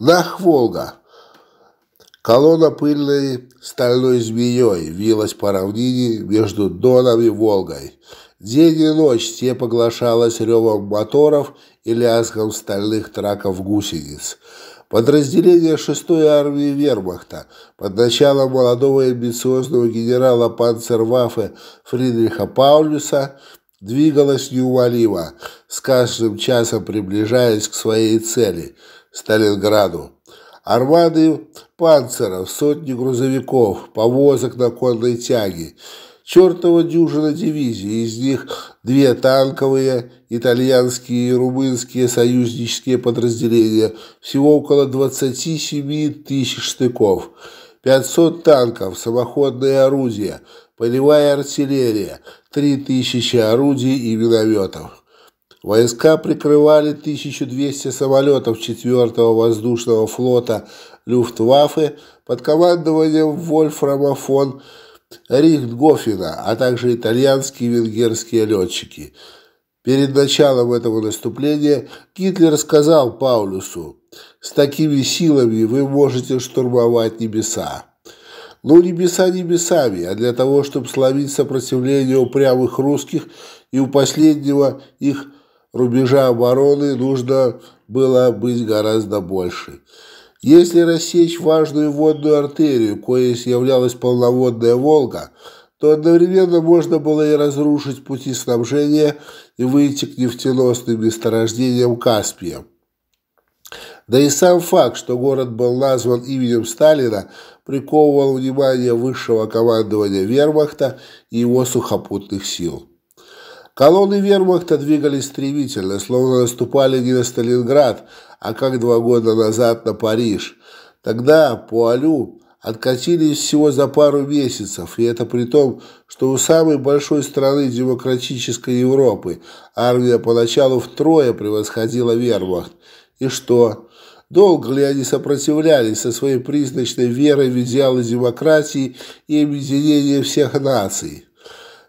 Нах, Волга! Колонна пыльной стальной змеей вилась по равнине между Доном и Волгой. День и ночь все поглашалась ревом моторов и лязгом стальных траков гусениц. Подразделение 6-й армии вермахта под началом молодого и амбициозного генерала Панцерваффе Фридриха Паулюса двигалось неумолимо, с каждым часом приближаясь к своей цели – Сталинграду. Армады панцеров, сотни грузовиков, повозок на конной тяге, чертова дюжина дивизий, из них две танковые, итальянские и румынские союзнические подразделения, всего около 27 тысяч штыков, 500 танков, самоходные орудия, полевая артиллерия, 3000 орудий и минометов. Войска прикрывали 1200 самолетов 4-го воздушного флота Люфтваффе под командованием Вольфрама фон Рихтгофена, а также итальянские и венгерские летчики. Перед началом этого наступления Гитлер сказал Паулюсу, «С такими силами вы можете штурмовать небеса». Но ну, небеса небесами, а для того, чтобы словить сопротивление упрямых русских и у последнего их рубежа обороны нужно было быть гораздо больше. Если рассечь важную водную артерию, коей являлась полноводная «Волга», то одновременно можно было и разрушить пути снабжения и выйти к нефтеносным месторождениям Каспия. Да и сам факт, что город был назван именем Сталина, приковывал внимание высшего командования вермахта и его сухопутных сил. Колонны вермахта двигались стремительно, словно наступали не на Сталинград, а как два года назад на Париж. Тогда Пуалю откатились всего за пару месяцев, и это при том, что у самой большой страны демократической Европы армия поначалу втрое превосходила вермахт. И что? Долго ли они сопротивлялись со своей призрачной верой в идеалы демократии и объединения всех наций?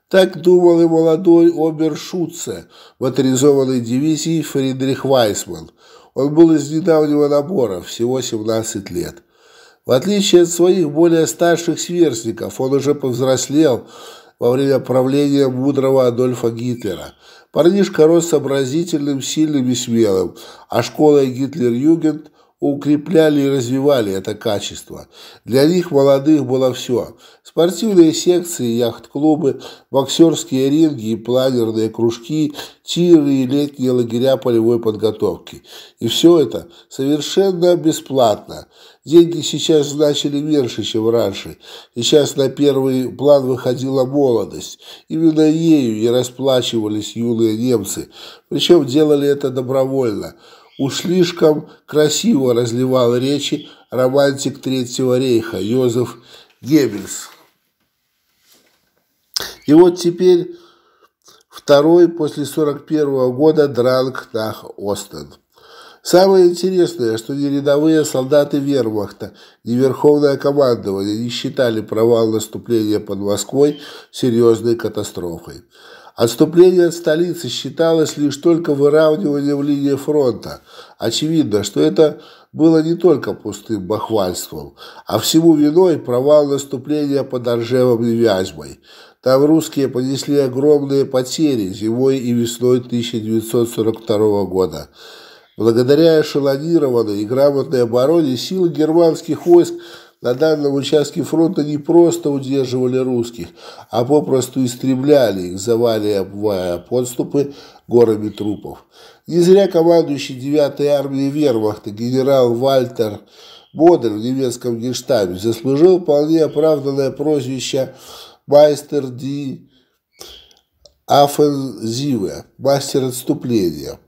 Так думал и молодой обершутце моторизованной дивизии Фридрих Вайсман. Он был из недавнего набора, всего 17 лет. В отличие от своих более старших сверстников, он уже повзрослел во время правления мудрого Адольфа Гитлера. Парнишка рос сообразительным, сильным и смелым, а школа Гитлер-Югент – укрепляли и развивали это качество. Для них молодых было все. Спортивные секции, яхт-клубы, боксерские ринги и планерные кружки, тиры и летние лагеря полевой подготовки. И все это совершенно бесплатно. Деньги сейчас значили меньше, чем раньше. Сейчас на первый план выходила молодость. Именно ею и расплачивались юные немцы. Причем делали это добровольно – Уж слишком красиво разливал речи романтик Третьего рейха Йозеф Геббельс. И вот теперь второй после 41 года дранг nach Остен. Самое интересное, что ни рядовые солдаты вермахта, ни верховное командование не считали провал наступления под Москвой серьезной катастрофой. Отступление от столицы считалось лишь только выравниванием линии фронта. Очевидно, что это было не только пустым бахвальством, а всему виной провал наступления под Оржевом и Вязьмой. Там русские понесли огромные потери зимой и весной 1942 года. Благодаря эшелонированной и грамотной обороне силы германских войск – на данном участке фронта не просто удерживали русских, а попросту истребляли их, заваливая подступы горами трупов. Не зря командующий 9-й армией вермахта генерал Вальтер Бодер в немецком генштабе заслужил вполне оправданное прозвище «Майстер Ди Афензиве», «Мастер отступления».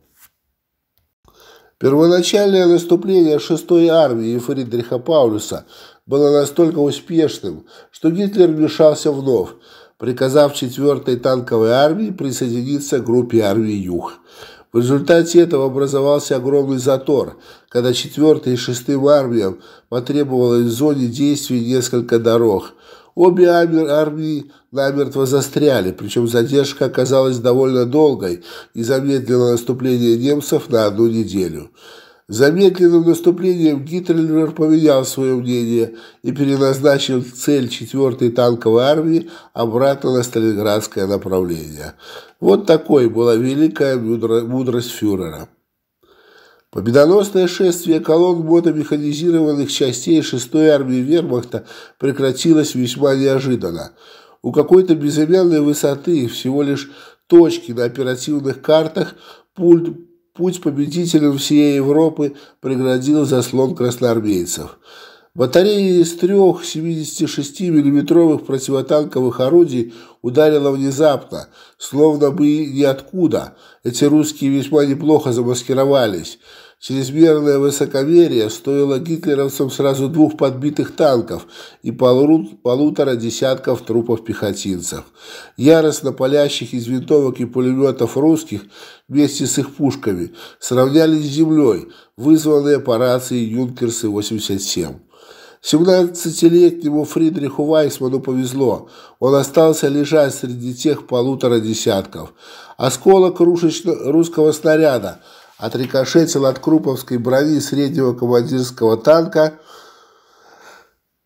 Первоначальное наступление 6-й армии Фридриха Паулюса было настолько успешным, что Гитлер вмешался вновь, приказав 4-й танковой армии присоединиться к группе армии «Юг». В результате этого образовался огромный затор, когда 4 и 6 армиям потребовалось в зоне действий несколько дорог – Обе армии намертво застряли, причем задержка оказалась довольно долгой и замедлила наступление немцев на одну неделю. Замедленным наступлением Гитлер поменял свое мнение и переназначил цель 4-й танковой армии обратно на сталинградское направление. Вот такой была великая мудрость фюрера. Победоносное шествие колонн ботомеханизированных частей 6-й армии вермахта прекратилось весьма неожиданно. У какой-то безымянной высоты, всего лишь точки на оперативных картах, пульт, путь победителям всей Европы преградил заслон красноармейцев. Батарея из трех 76 миллиметровых противотанковых орудий ударила внезапно, словно бы ниоткуда. Эти русские весьма неплохо замаскировались. Чрезмерное высоковерие стоило гитлеровцам сразу двух подбитых танков и полу полутора десятков трупов пехотинцев. Яростно палящих из винтовок и пулеметов русских вместе с их пушками сравняли с землей, вызванные по рации «Юнкерсы-87». 17-летнему Фридриху Вайсману повезло. Он остался лежать среди тех полутора десятков. Осколок русского снаряда – отрикошетил от круповской брони среднего командирского танка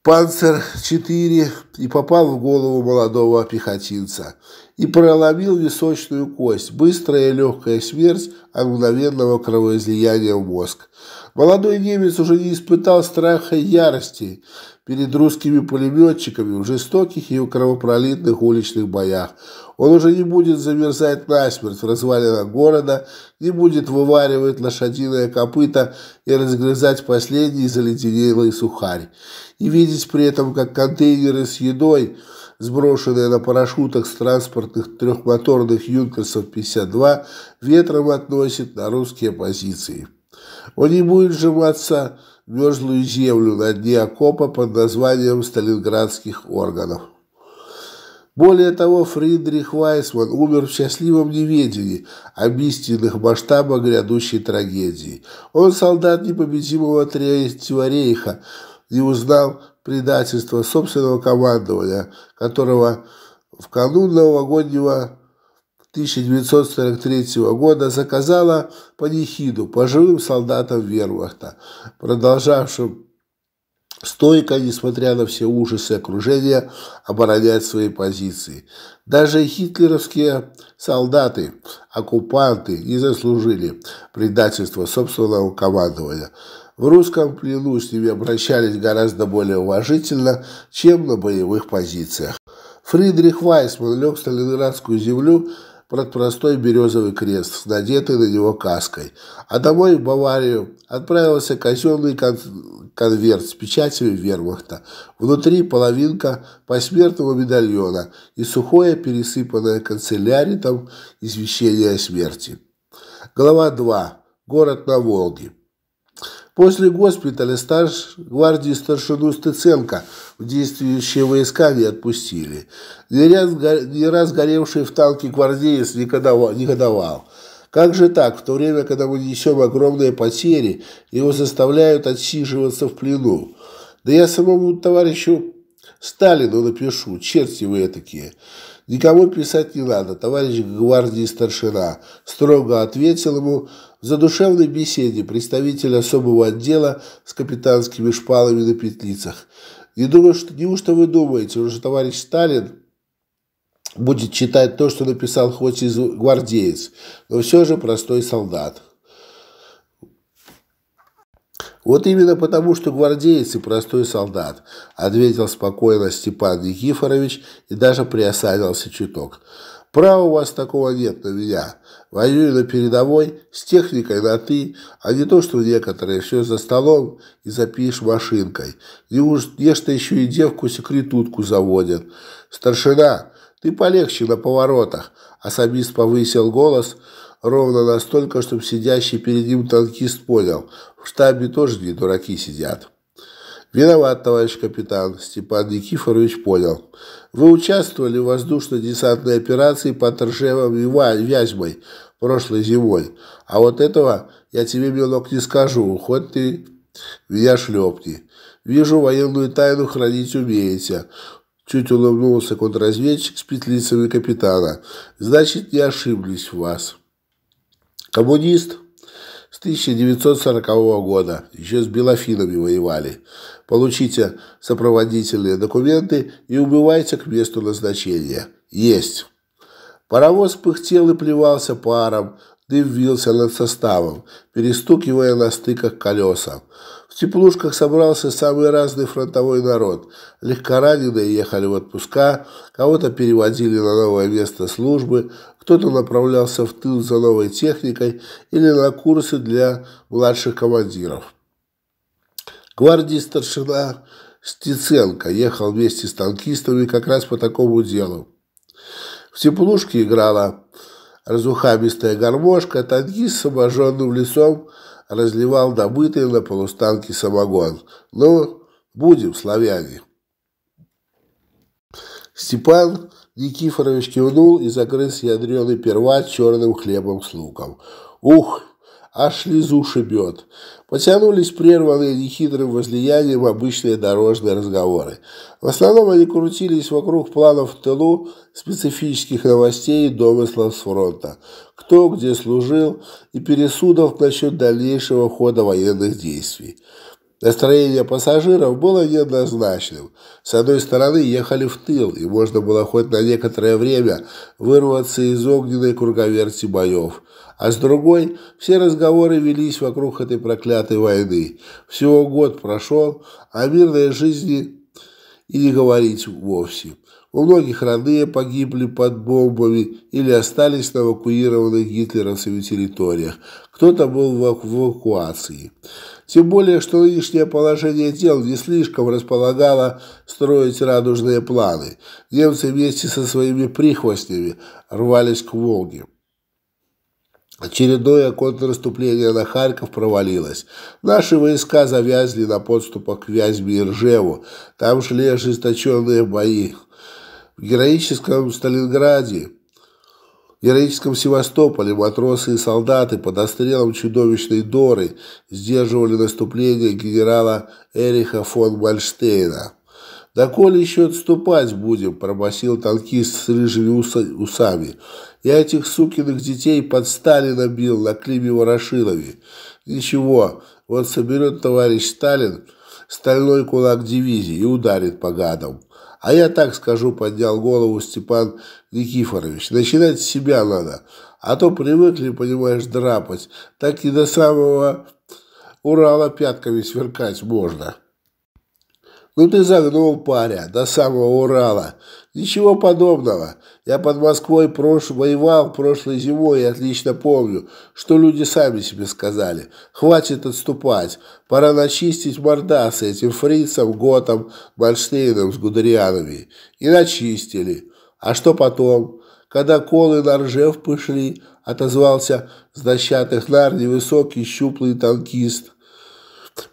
«Панцер-4» и попал в голову молодого пехотинца и проломил височную кость. Быстрая и легкая смерть от мгновенного кровоизлияния в мозг. Молодой немец уже не испытал страха и ярости перед русскими пулеметчиками в жестоких и кровопролитных уличных боях. Он уже не будет замерзать насмерть в развалинах города, не будет вываривать лошадиное копыта и разгрызать последний заледенелый сухарь. И видеть при этом, как контейнеры с едой сброшенные на парашютах с транспортных трехмоторных «Юнкерсов-52», ветром относят на русские позиции. Он не будет сжиматься в мерзлую землю на дне окопа под названием сталинградских органов. Более того, Фридрих Вайсман умер в счастливом неведении об истинных масштабах грядущей трагедии. Он солдат непобедимого Третьего рейха, не узнал предательства собственного командования, которого в канун новогоднего 1943 года заказала панихиду пожилым солдатам вермахта, продолжавшим стойко, несмотря на все ужасы окружения, оборонять свои позиции. Даже хитлеровские солдаты, оккупанты не заслужили предательства собственного командования. В русском плену с ними обращались гораздо более уважительно, чем на боевых позициях. Фридрих Вайсман лег в Сталинградскую землю под простой березовый крест с надетой на него каской. А домой в Баварию отправился казенный кон конверт с печатью вермахта. Внутри половинка посмертного медальона и сухое, пересыпанное канцеляритом извещение о смерти. Глава 2. Город на Волге. После госпиталя старш... гвардии старшину Стыценко в действующие войска не отпустили. Не раз, го... не раз горевший в танке гвардеец негодовал. негодовал. Как же так, в то время, когда мы несем огромные потери, его заставляют отсиживаться в плену? Да я самому товарищу Сталину напишу, черти вы такие. Никому писать не надо, товарищ гвардии старшина, строго ответил ему в задушевной беседе представитель особого отдела с капитанскими шпалами на петлицах. Не думаю, что неужто вы думаете, уже товарищ Сталин будет читать то, что написал хоть и гвардеец, но все же простой солдат. «Вот именно потому, что гвардеец и простой солдат», — ответил спокойно Степан Никифорович и даже приосанился чуток. Права у вас такого нет но меня. Воюю на передовой, с техникой на «ты», а не то, что некоторые все за столом и запишешь машинкой. Не уж нечто еще и девку-секретутку заводят. Старшина, ты полегче на поворотах. Особист повысил голос ровно настолько, чтобы сидящий перед ним танкист понял. В штабе тоже не дураки сидят. Виноват, товарищ капитан. Степан Никифорович понял. Вы участвовали в воздушно-десантной операции под Ржевом и Вязьмой прошлой зимой. А вот этого я тебе, милок, не скажу. Хоть ты меня шлепни. Вижу, военную тайну хранить умеете. Чуть улыбнулся контрразведчик с петлицами капитана. Значит, не ошиблись в вас. Коммунист? с 1940 года, еще с белофинами воевали. Получите сопроводительные документы и убывайте к месту назначения. Есть. Паровоз пыхтел и плевался паром, дым вился над составом, перестукивая на стыках колеса теплушках собрался самый разный фронтовой народ. Легкораненые ехали в отпуска, кого-то переводили на новое место службы, кто-то направлялся в тыл за новой техникой или на курсы для младших командиров. Гвардии старшина Стеценко ехал вместе с танкистами как раз по такому делу. В теплушке играла разухабистая гармошка, танкист с обожженным лицом разливал добытый на полустанке самогон. «Ну, будем, славяне!» Степан Никифорович кивнул и загрыз ядреный перват черным хлебом с луком. «Ух!» Аж лизу шибет. Потянулись прерванные нехитрым возлиянием обычные дорожные разговоры. В основном они крутились вокруг планов в тылу, специфических новостей и домыслов с фронта кто где служил, и пересудов насчет дальнейшего хода военных действий. Настроение пассажиров было неоднозначным. С одной стороны, ехали в тыл, и можно было хоть на некоторое время вырваться из огненной круговерти боев. А с другой, все разговоры велись вокруг этой проклятой войны. Всего год прошел, а мирной жизни и не говорить вовсе. У многих родные погибли под бомбами или остались на эвакуированных гитлеровцами территориях. Кто-то был в эвакуации. Тем более, что нынешнее положение дел не слишком располагало строить радужные планы. Немцы вместе со своими прихвостнями рвались к Волге. Очередное контрнаступление на Харьков провалилось. Наши войска завязли на подступах к Вязьме и Ржеву. Там шли ожесточенные бои. В героическом Сталинграде, героическом Севастополе матросы и солдаты под острелом чудовищной Доры сдерживали наступление генерала Эриха фон Мальштейна. «Доколе еще отступать будем?» – пробасил танкист с рыжими усами. «Я этих сукиных детей под Сталина бил на Климе Ворошилове. Ничего, вот соберет товарищ Сталин стальной кулак дивизии и ударит по гадам». А я так скажу, поднял голову Степан Никифорович. Начинать с себя надо. А то привыкли, понимаешь, драпать. Так и до самого Урала пятками сверкать можно. Ну ты загнул, паря, до самого Урала. Ничего подобного. Я под Москвой прош... воевал прошлой зимой и отлично помню, что люди сами себе сказали. Хватит отступать. Пора начистить морда с этим фрицем, Готом, Мальштейном, с гудерианами. И начистили. А что потом? Когда колы на Ржев пошли, отозвался с дощатых нар щуплый танкист –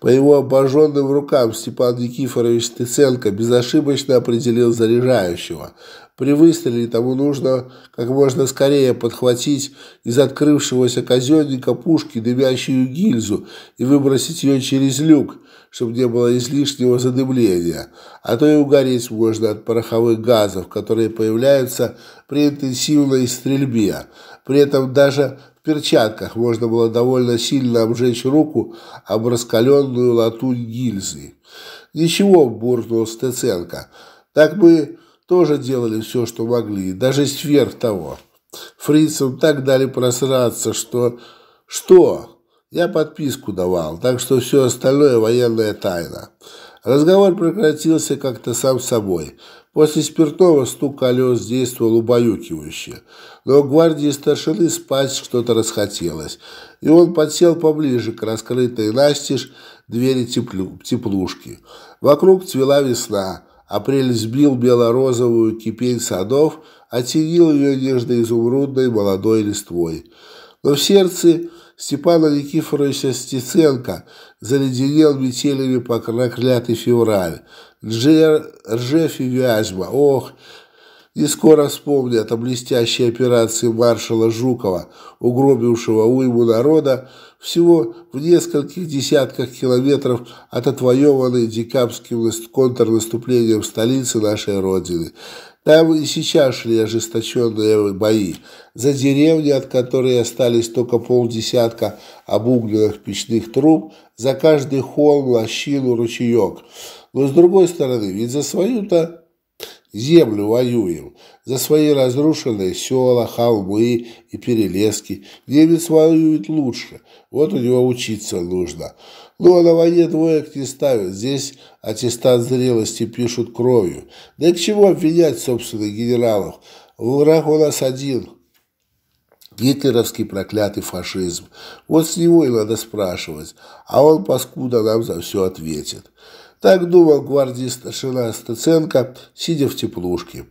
по его обожженным рукам Степан Никифорович Тыценко безошибочно определил заряжающего. При выстреле тому нужно как можно скорее подхватить из открывшегося казенника пушки дымящую гильзу и выбросить ее через люк, чтобы не было излишнего задымления, а то и угореть можно от пороховых газов, которые появляются при интенсивной стрельбе. При этом даже перчатках можно было довольно сильно обжечь руку об раскаленную латунь гильзы. «Ничего», — буркнул Стеценко, — «так мы тоже делали все, что могли, даже сверх того. Фрицам так дали просраться, что... Что? Я подписку давал, так что все остальное военная тайна». Разговор прекратился как-то сам собой. После спиртного стук колес действовал убаюкивающе, но гвардии старшины спать что-то расхотелось, и он подсел поближе к раскрытой настежь двери теплю, теплушки. Вокруг цвела весна, апрель сбил бело-розовую кипень садов, оттенил ее нежно-изумрудной молодой листвой. Но в сердце Степана Никифоровича Стеценко заледенел метелями проклятый февраль, Ржев и Вязьма. Ох, не скоро вспомнят о блестящей операции маршала Жукова, угробившего уйму народа всего в нескольких десятках километров от отвоеванной декабрьским контрнаступлением столицы нашей Родины. Там и сейчас шли ожесточенные бои, за деревни, от которой остались только полдесятка обугленных печных труб, за каждый холм, лощину, ручеек – но с другой стороны, ведь за свою-то землю воюем, за свои разрушенные села, холмы и перелески. Немец воюет лучше, вот у него учиться нужно. Ну а на войне двоек не ставят, здесь аттестат зрелости пишут кровью. Да и к чему обвинять собственных генералов? Враг у нас один, гитлеровский проклятый фашизм. Вот с него и надо спрашивать, а он, паскуда, нам за все ответит. Так думал гвардист Шина Стеценко, сидя в теплушке.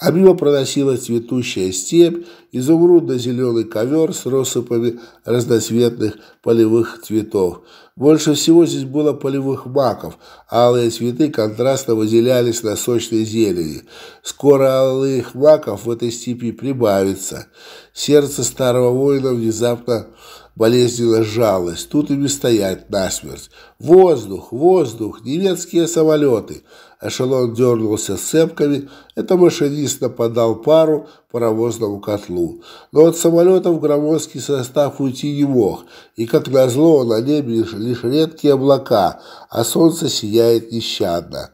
А мимо проносилась цветущая степь, изумрудно-зеленый ковер с россыпами разноцветных полевых цветов. Больше всего здесь было полевых маков. Алые цветы контрастно выделялись на сочной зелени. Скоро алых маков в этой степи прибавится. Сердце старого воина внезапно болезненно жалость, тут и стоять насмерть. Воздух, воздух, немецкие самолеты. Эшелон дернулся цепками, это машинист нападал пару паровозному котлу. Но от самолетов громоздкий состав уйти не мог, и, как назло, на небе лишь, лишь редкие облака, а солнце сияет нещадно.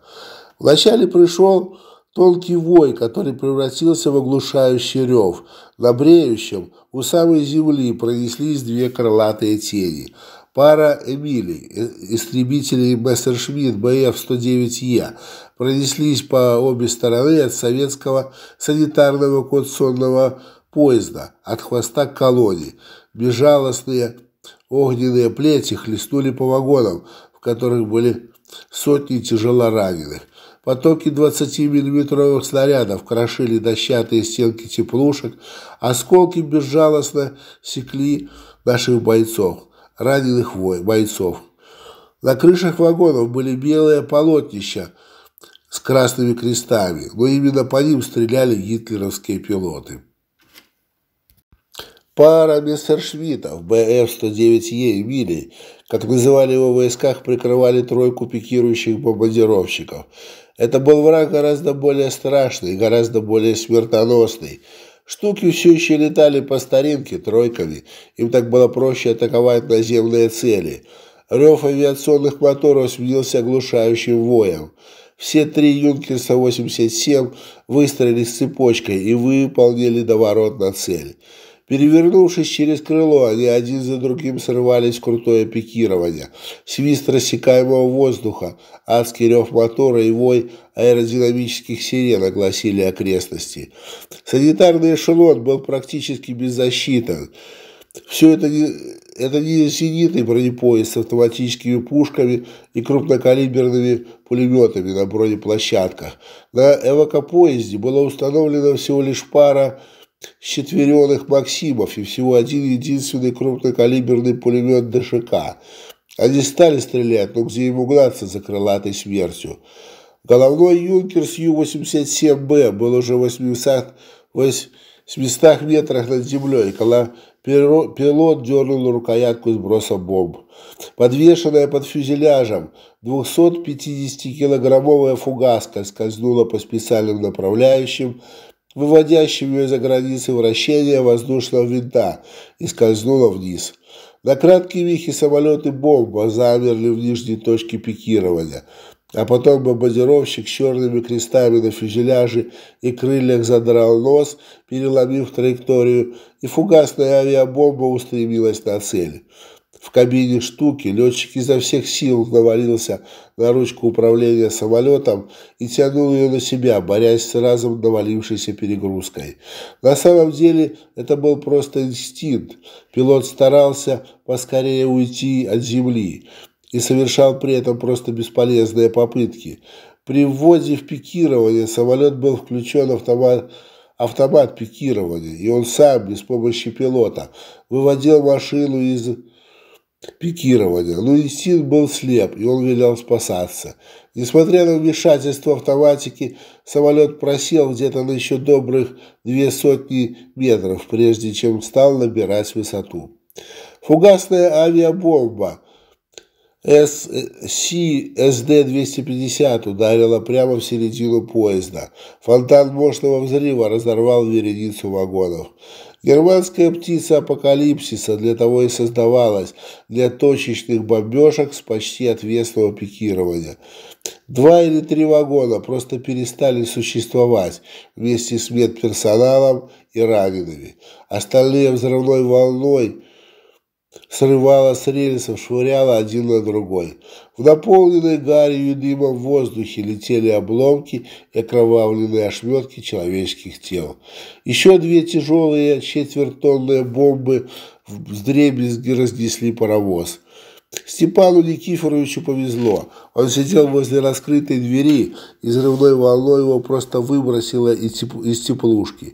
Вначале пришел тонкий вой, который превратился в оглушающий рев. На бреющем, у самой земли пронеслись две крылатые тени. Пара Эмилий, э, истребителей Мессершмитт БФ-109Е, пронеслись по обе стороны от советского санитарного эвакуационного поезда, от хвоста к колонии. Безжалостные огненные плети хлестнули по вагонам, в которых были сотни тяжелораненых. Потоки 20-миллиметровых снарядов крошили дощатые стенки теплушек, осколки безжалостно секли наших бойцов, раненых бойцов. На крышах вагонов были белые полотнища с красными крестами, но именно по ним стреляли гитлеровские пилоты. Пара Мессершмиттов БФ-109Е «Эмилий», как называли его в войсках, прикрывали тройку пикирующих бомбардировщиков. Это был враг гораздо более страшный, гораздо более смертоносный. Штуки все еще летали по старинке, тройками. Им так было проще атаковать наземные цели. Рев авиационных моторов сменился оглушающим воем. Все три «Юнкерса 87» выстроились цепочкой и выполнили доворот на цель. Перевернувшись через крыло, они один за другим срывались в крутое пикирование. Свист рассекаемого воздуха, адский рев мотора и вой аэродинамических сирен огласили окрестности. Санитарный эшелон был практически беззащитен. Все это не, это не зенитный бронепоезд с автоматическими пушками и крупнокалиберными пулеметами на бронеплощадках. На эвакопоезде было установлено всего лишь пара щетверенных «Максимов» и всего один единственный крупнокалиберный пулемет ДШК. Они стали стрелять, но где им угнаться за крылатой смертью? Головной «Юнкерс Ю-87Б» был уже в 800, 800 метрах над землей, когда пилот дернул рукоятку сброса бомб. Подвешенная под фюзеляжем 250-килограммовая фугаска скользнула по специальным направляющим, выводящим ее за границы вращения воздушного винта, и скользнула вниз. На краткие вихи самолеты бомба замерли в нижней точке пикирования, а потом бомбардировщик с черными крестами на фюзеляже и крыльях задрал нос, переломив траекторию, и фугасная авиабомба устремилась на цель. В кабине штуки летчик изо всех сил навалился на ручку управления самолетом и тянул ее на себя, борясь с разом навалившейся перегрузкой. На самом деле это был просто инстинкт. Пилот старался поскорее уйти от земли и совершал при этом просто бесполезные попытки. При вводе в пикирование самолет был включен автомат автомат пикирования, и он сам, без помощи пилота, выводил машину из пикирования, но ну Истин был слеп, и он велел спасаться. Несмотря на вмешательство автоматики, самолет просел где-то на еще добрых две сотни метров, прежде чем стал набирать высоту. Фугасная авиабомба – ССД-250 ударила прямо в середину поезда. Фонтан мощного взрыва разорвал вереницу вагонов. Германская птица апокалипсиса для того и создавалась, для точечных бомбежек с почти ответственного пикирования. Два или три вагона просто перестали существовать вместе с медперсоналом и ранеными. Остальные взрывной волной – срывала с рельсов, швыряла один на другой. В наполненной гарью и дымом воздухе летели обломки и окровавленные ошметки человеческих тел. Еще две тяжелые четвертонные бомбы с дребезги разнесли паровоз. Степану Никифоровичу повезло. Он сидел возле раскрытой двери, и взрывной волной его просто выбросило из теплушки.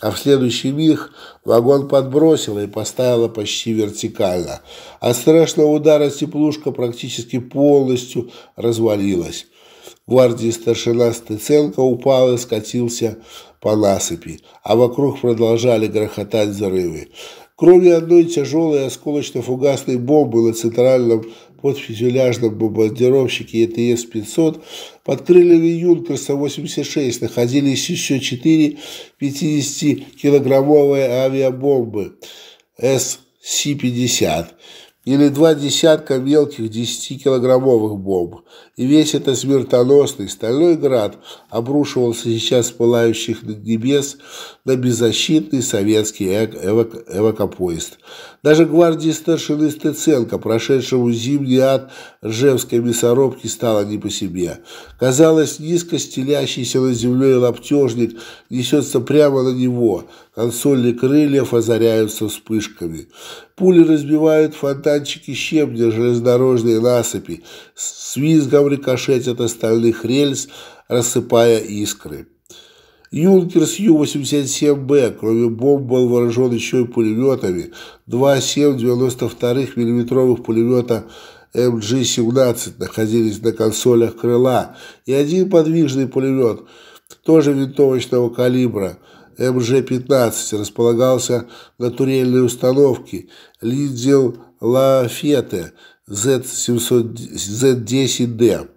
А в следующий миг вагон подбросило и поставило почти вертикально. От страшного удара теплушка практически полностью развалилась. Гвардии старшина Стыценко упал и скатился по насыпи, а вокруг продолжали грохотать взрывы. Кроме одной тяжелой осколочно-фугасной бомбы на центральном подфюзеляжном бомбардировщике ЕТС-500, под крыльями Юнкерса 86 находились еще 4 50-килограммовые авиабомбы С-50 или два десятка мелких 10-килограммовых бомб, и весь этот смертоносный стальной град обрушивался сейчас с пылающих небес на беззащитный советский эвак эвакопоезд. Даже гвардии старшины Стеценко, прошедшему зимний ад ржевской мясорубки, стало не по себе. Казалось, низко стелящийся на землей лаптежник несется прямо на него – Консоли крыльев озаряются вспышками. Пули разбивают фонтанчики щебня железнодорожные насыпи, с визгом рикошетят остальных рельс, рассыпая искры. Юнкерс Ю-87Б, кроме бомб, был вооружен еще и пулеметами. Два 7,92 мм пулемета МГ-17 эм находились на консолях крыла, и один подвижный пулемет, тоже винтовочного калибра – МЖ-15 располагался на турельной установке Лидзел Лафете Z-10D.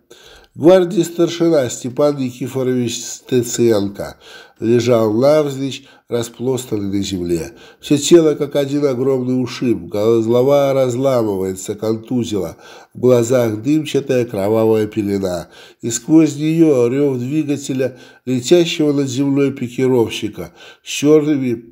Гвардии старшина Степан Никифорович Стеценко лежал навзничь распластаны на земле. Все тело, как один огромный ушиб, голова разламывается, контузила, в глазах дымчатая кровавая пелена, и сквозь нее рев двигателя, летящего над землей пикировщика, с черными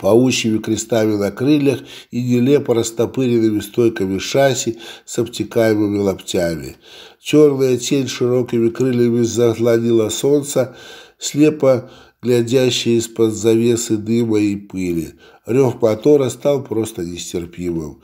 паучьими крестами на крыльях и нелепо растопыренными стойками шасси с обтекаемыми лоптями. Черная тень широкими крыльями заслонила солнце, слепо глядящие из-под завесы дыма и пыли. Рев мотора стал просто нестерпимым.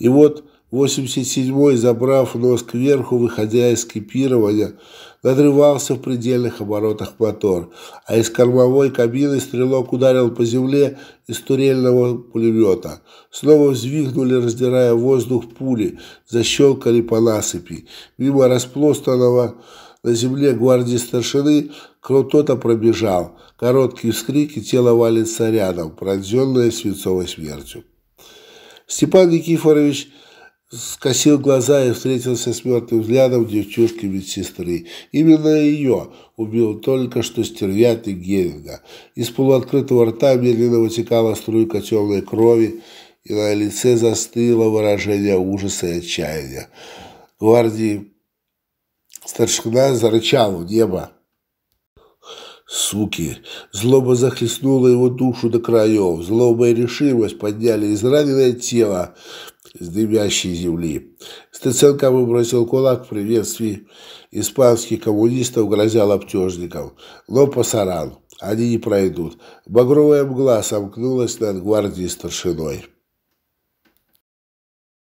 И вот 87-й, забрав нос кверху, выходя из кипирования, надрывался в предельных оборотах мотор, а из кормовой кабины стрелок ударил по земле из турельного пулемета. Снова взвигнули, раздирая воздух пули, защелкали по насыпи. Мимо расплостанного на земле гвардии старшины кто-то пробежал. короткие вскрики, тело валится рядом, пронзенное свинцовой смертью. Степан Никифорович скосил глаза и встретился с мертвым взглядом девчушки медсестры. Именно ее убил только что стервятник Геринга. Из полуоткрытого рта медленно вытекала струйка темной крови, и на лице застыло выражение ужаса и отчаяния. Гвардии Старшина зарычал в небо. Суки! Злоба захлестнула его душу до краев. Злоба и решимость подняли израненное тело с дымящей земли. Стеценко выбросил кулак в приветствии испанских коммунистов, грозя лаптежникам. Но пасаран, они не пройдут. Багровая мгла сомкнулась над гвардией старшиной.